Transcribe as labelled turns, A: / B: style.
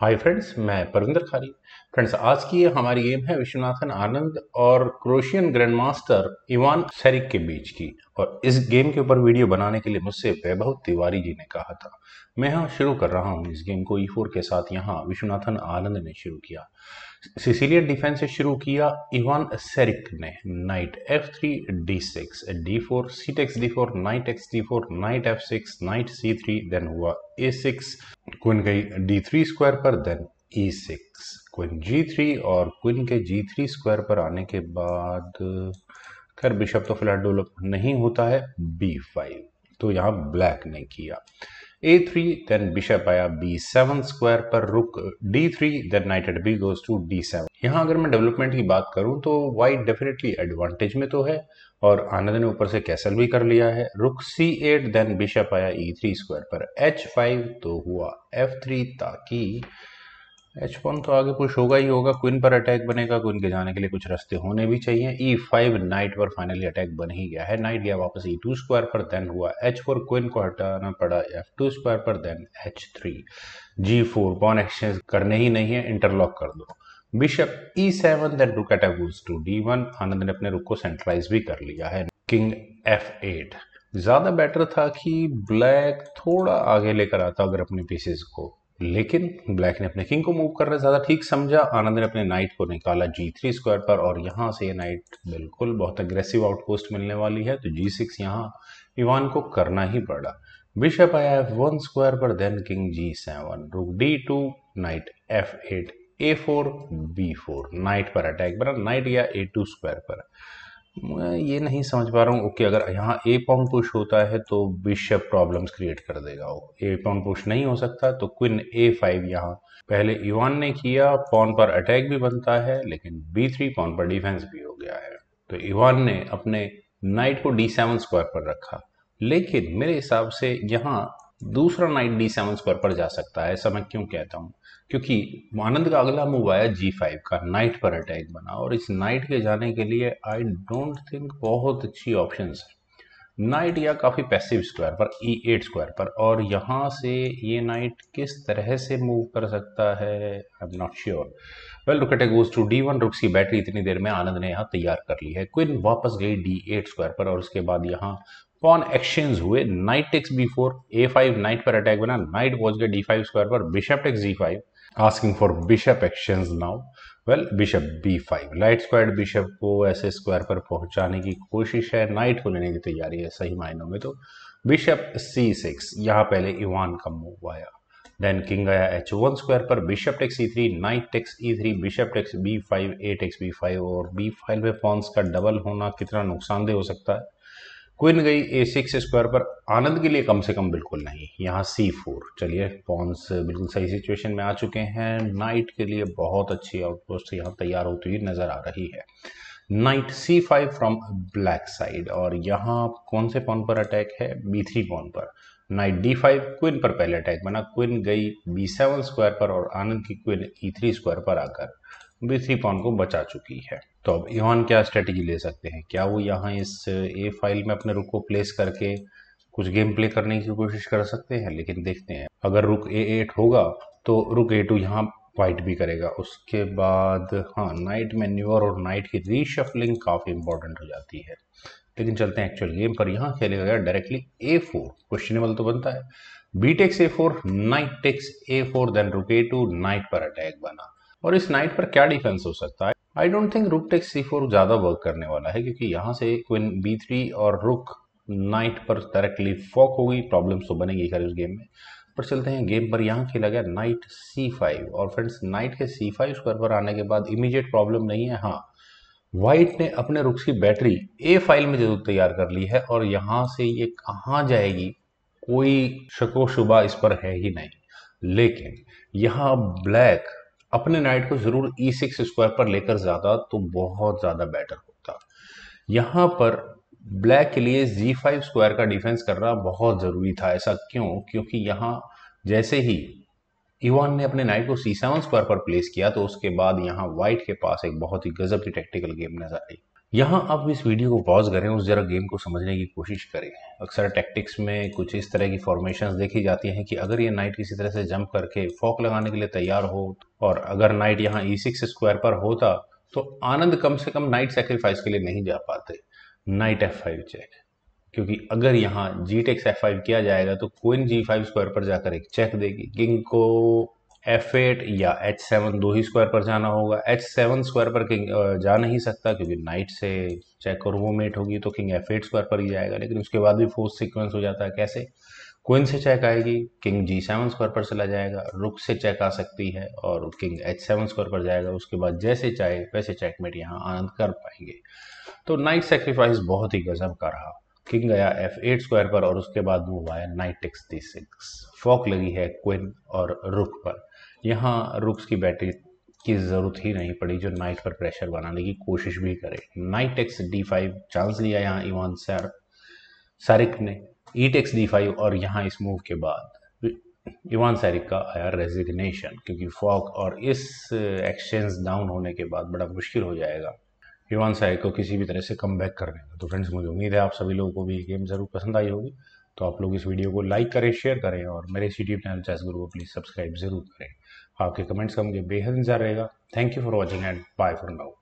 A: hi friends मैं परविंदर खारी friends आज की हमारी गेम है विश्वनाथन आनंद और Croatian grandmaster Ivan Saric के बीच की और इस गेम के ऊपर वीडियो बनाने के लिए मुझसे वैभव तिवारी जी ने कहा था मैं यहाँ शुरू कर रहा हूँ इस गेम को ई e फोर के साथ यहाँ विश्वनाथन आनंद ने शुरू किया सिसिलियन डिफेंस से शुरू किया इवान सेरिक ने knight f three d six d four c takes d four knight x d four knight f six knight c three then हुआ सिक्स क्विन गई डी थ्री स्क्वायर पर then e six queen g three और queen के g three square पर आने के बाद खैर बिशप तो फिलहाल डेवलप नहीं होता है बी फाइव तो यहाँ ब्लैक ने किया a3 then bishop आया b7 स्क्वायर पर रुक d3 then knight at b goes to d7 यहाँ अगर मैं डेवलपमेंट की बात करूँ तो वाइट डेफिनेटली एडवांटेज में तो है और आनंद ने ऊपर से कैसल भी कर लिया है रुक c8 देन बिशप आया e3 स्क्वायर पर h5 तो हुआ f3 ताकि एच वन तो आगे कुछ होगा ही होगा क्विन पर अटैक बनेगा क्विन के जाने के लिए कुछ रास्ते होने भी चाहिए ई फाइव नाइट पर फाइनली अटैक बन ही गया है नाइट गया वापस ई टू स्क्वायर पर देन हुआ एच फोर क्विन को हटाना पड़ा एफ टू स्क्वायर पर then h three g four pawn exchange करने ही नहीं है इंटरलॉक कर दो bishop e seven then rook attack to d one Anand ने अपने रुक को सेंट्रलाइज भी कर लिया है किंग एफ एट ज़्यादा बेटर था कि ब्लैक थोड़ा आगे लेकर आता अगर अपने पीसेस को लेकिन ब्लैक ने अपने किंग को मूव करना ज़्यादा ठीक समझा आनंद ने अपने नाइट को निकाला जी थ्री स्क्वायर पर और यहाँ से ये नाइट बिल्कुल बहुत अग्रेसिव आउटपोस्ट मिलने वाली है तो जी सिक्स यहाँ इवान को करना ही पड़ा बिशप आया एफ वन स्क्वायर पर then king g seven rook d two knight f eight a four b four knight पर अटैक बना नाइट या ए टू स्क्वायर पर मैं ये नहीं समझ पा रहा हूँ ओके अगर यहाँ ए पॉन पुश होता है तो बिशप प्रॉब्लम्स क्रिएट कर देगा वो ए पॉन पुश नहीं हो सकता तो क्विन ए फाइव यहाँ पहले इवान ने किया पॉन पर अटैक भी बनता है लेकिन बी थ्री पॉन पर डिफेंस भी हो गया है तो इवान ने अपने नाइट को डी सेवन स्क्वायर पर रखा लेकिन मेरे हिसाब से यहाँ दूसरा नाइट डी सेवन स्क्वायर पर जा सकता है ऐसा मैं क्यों कहता हूँ क्योंकि आनंद का अगला मूव आया जी फाइव का नाइट पर अटैक बना और इस नाइट के जाने के लिए आई डोंट थिंक बहुत अच्छी ऑप्शन है नाइट या काफ़ी पैसिव स्क्वायर पर ई एट स्क्वायर पर और यहाँ से ये नाइट किस तरह से मूव कर सकता है I am not sure well rook goes to d one rook c battery इतनी देर में आनंद ने यहाँ तैयार कर ली है क्विन वापस गई डी एट स्क्वायर पर और उसके बाद यहाँ पॉन एक्सचेंज हुए knight takes b four a five knight पर अटैक बना नाइट पहुंच गए डी फाइव स्क्वायर पर bishop takes g five asking for bishop exchange now well bishop b five light square bishop को ऐसे स्क्वायर पर पहुंचाने की कोशिश है नाइट को लेने की तैयारी है सही मायनों में तो बिशप सी सिक्स यहाँ पहले इवान का मूव आया देन किंग आया एच वन स्क्वायर पर bishop takes e three knight takes e three bishop takes b five a takes b five और बी फाइव में पॉन्स का डबल होना कितना नुकसानदेह हो सकता है क्विन गई ए सिक्स स्क्वायर पर आनंद के लिए कम से कम बिल्कुल नहीं यहाँ सी फोर चलिए पॉन्स बिल्कुल सही सिचुएशन में आ चुके हैं नाइट के लिए बहुत अच्छी आउटपोस्ट यहाँ तैयार होती हुई नजर आ रही है knight c five from black side और यहाँ कौन से पॉन पर अटैक है बी थ्री पॉन पर नाइट डी फाइव क्विन पर पहले अटैक बना क्विन गई बी सेवन स्क्वायर पर और आनंद की क्विन ई थ्री स्क्वायर पर आकर थ्री पॉन को बचा चुकी है तो अब इवान क्या स्ट्रेटेजी ले सकते हैं क्या वो यहाँ इस ए फाइल में अपने रुक को प्लेस करके कुछ गेम प्ले करने की कोशिश कर सकते हैं लेकिन देखते हैं अगर रुक ए एट होगा तो रुक ए टू यहाँ वाइट भी करेगा उसके बाद हाँ नाइट मेन्यूअर और नाइट की रीशफलिंग काफ़ी इंपॉर्टेंट हो जाती है लेकिन चलते हैं एक्चुअल गेम पर यहाँ खेलेगा गया डायरेक्टली ए फोर क्वेश्चनेबल तो बनता है b takes a four knight takes a four then rook a two knight पर अटैक बना और इस नाइट पर क्या डिफेंस हो सकता है I don't think rook take c four ज़्यादा वर्क करने वाला है क्योंकि यहाँ से क्विन बी थ्री और रुक नाइट पर डायरेक्टली फॉक होगी प्रॉब्लम्स तो बनेगी खैर उस गेम में पर चलते हैं गेम पर यहाँ खेला गया नाइट सी फाइव और फ्रेंड्स नाइट के सी फाइव स्क्वायर पर आने के बाद इमीडिएट प्रॉब्लम नहीं है हाँ वाइट ने अपने रुक्स की बैटरी ए फाइल में जरूर तैयार कर ली है और यहाँ से ये कहाँ जाएगी कोई शको शुबा इस पर है ही नहीं लेकिन यहाँ ब्लैक अपने नाइट को ज़रूर ई सिक्स स्क्वायर पर लेकर जाता तो बहुत ज़्यादा बेटर होता यहां पर ब्लैक के लिए जी फाइव स्क्वायर का डिफेंस करना बहुत ज़रूरी था ऐसा क्यों क्योंकि यहां जैसे ही इवान ने अपने नाइट को सी सेवन स्क्वायर पर प्लेस किया तो उसके बाद यहाँ व्हाइट के पास एक बहुत ही गजब की टेक्टिकल गेम नजर आई यहाँ आप इस वीडियो को पॉज करें उस जरा गेम को समझने की कोशिश करें अक्सर टैक्टिक्स में कुछ इस तरह की फॉर्मेशंस देखी जाती हैं कि अगर ये नाइट किसी तरह से जंप करके फॉक लगाने के लिए तैयार हो और अगर नाइट यहाँ ई सिक्स स्क्वायर पर होता तो आनंद कम से कम नाइट सेक्रीफाइस के लिए नहीं जा पाते नाइट एफ फाइव चेक क्योंकि अगर यहाँ जी टेक्स एफ फाइव किया जाएगा तो क्वीन जी फाइव स्क्वायर पर जाकर एक चेक देगी किंग को एफ एट या एच सेवन दो ही स्क्वायर पर जाना होगा एच सेवन स्क्वायर पर किंग जा नहीं सकता क्योंकि नाइट से चेक और वो मेट होगी तो किंग एफ एट स्क्वायर पर ही जाएगा लेकिन उसके बाद भी फोर्थ सीक्वेंस हो जाता है कैसे क्विन से चेक आएगी किंग जी सेवन स्क्वायर पर चला जाएगा रुक से चेक आ सकती है और किंग एच सेवन स्क्वायर पर जाएगा उसके बाद जैसे चाहे वैसे चेकमेट यहाँ आनंद कर पाएंगे तो नाइट सेक्रीफाइस बहुत ही गजब का रहा किंग गया एफ एट स्क्वायर पर और उसके बाद मूव आया knight x d six fork लगी है क्विन और रुक पर यहाँ रुक्स की बैटरी की ज़रूरत ही नहीं पड़ी जो नाइट पर प्रेशर बनाने की कोशिश भी करे knight x d five chance लिया यहाँ इवान सर सारिक ने ईट एक्स डी फाइव और यहाँ इस मूव के बाद इवान सैरिक का आया रेजिग्नेशन क्योंकि फॉक और इस एक्सचेंज डाउन होने के बाद बड़ा मुश्किल हो जाएगा युवान साई को किसी भी तरह से कम बैक करने का तो फ्रेंड्स मुझे उम्मीद है आप सभी लोगों को भी ये गेम ज़रूर पसंद आई होगी तो आप लोग इस वीडियो को लाइक करें शेयर करें और मेरे इस यूट्यूब चैनल चैस गुरु को प्लीज़ सब्सक्राइब जरूर करें आपके कमेंट्स का मुझे बेहद इंतजार रहेगा thank you for watching and bye for now